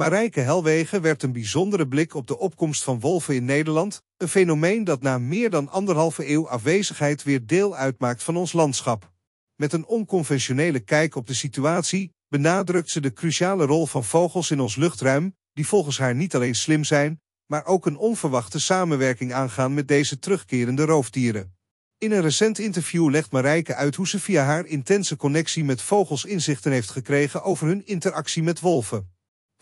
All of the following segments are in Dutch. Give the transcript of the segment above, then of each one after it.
Marijke Helwegen werd een bijzondere blik op de opkomst van wolven in Nederland, een fenomeen dat na meer dan anderhalve eeuw afwezigheid weer deel uitmaakt van ons landschap. Met een onconventionele kijk op de situatie benadrukt ze de cruciale rol van vogels in ons luchtruim, die volgens haar niet alleen slim zijn, maar ook een onverwachte samenwerking aangaan met deze terugkerende roofdieren. In een recent interview legt Marijke uit hoe ze via haar intense connectie met vogels inzichten heeft gekregen over hun interactie met wolven.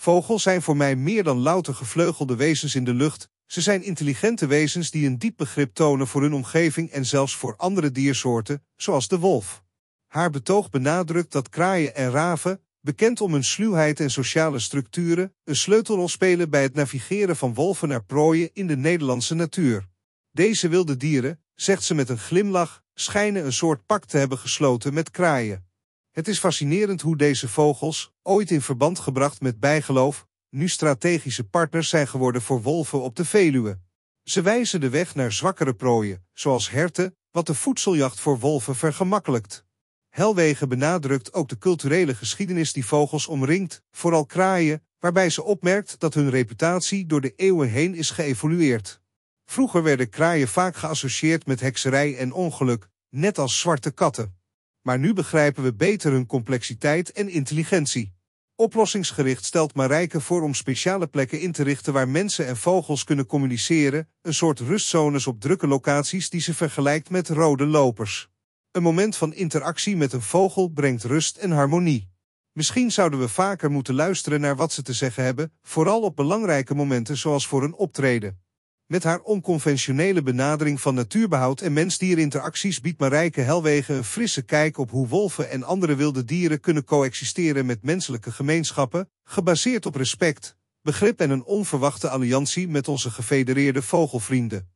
Vogels zijn voor mij meer dan louter gevleugelde wezens in de lucht. Ze zijn intelligente wezens die een diep begrip tonen voor hun omgeving en zelfs voor andere diersoorten, zoals de wolf. Haar betoog benadrukt dat kraaien en raven, bekend om hun sluwheid en sociale structuren, een sleutelrol spelen bij het navigeren van wolven naar prooien in de Nederlandse natuur. Deze wilde dieren, zegt ze met een glimlach, schijnen een soort pact te hebben gesloten met kraaien. Het is fascinerend hoe deze vogels, ooit in verband gebracht met bijgeloof, nu strategische partners zijn geworden voor wolven op de Veluwe. Ze wijzen de weg naar zwakkere prooien, zoals herten, wat de voedseljacht voor wolven vergemakkelijkt. Helwegen benadrukt ook de culturele geschiedenis die vogels omringt, vooral kraaien, waarbij ze opmerkt dat hun reputatie door de eeuwen heen is geëvolueerd. Vroeger werden kraaien vaak geassocieerd met hekserij en ongeluk, net als zwarte katten maar nu begrijpen we beter hun complexiteit en intelligentie. Oplossingsgericht stelt Marijke voor om speciale plekken in te richten waar mensen en vogels kunnen communiceren, een soort rustzones op drukke locaties die ze vergelijkt met rode lopers. Een moment van interactie met een vogel brengt rust en harmonie. Misschien zouden we vaker moeten luisteren naar wat ze te zeggen hebben, vooral op belangrijke momenten zoals voor een optreden. Met haar onconventionele benadering van natuurbehoud en mensdierinteracties biedt Marijke Helwegen een frisse kijk op hoe wolven en andere wilde dieren kunnen coexisteren met menselijke gemeenschappen, gebaseerd op respect, begrip en een onverwachte alliantie met onze gefedereerde vogelvrienden.